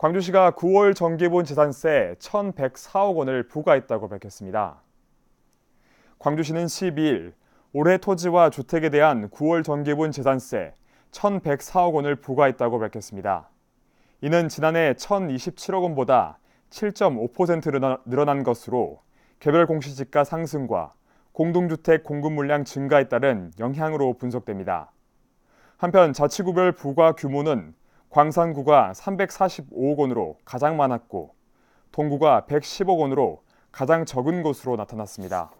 광주시가 9월 정기본 재산세 1,104억 원을 부과했다고 밝혔습니다. 광주시는 12일 올해 토지와 주택에 대한 9월 정기본 재산세 1,104억 원을 부과했다고 밝혔습니다. 이는 지난해 1,027억 원보다 7.5% 늘어난 것으로 개별 공시지가 상승과 공동주택 공급 물량 증가에 따른 영향으로 분석됩니다. 한편 자치구별 부과 규모는 광산구가 345억 원으로 가장 많았고 동구가 110억 원으로 가장 적은 곳으로 나타났습니다.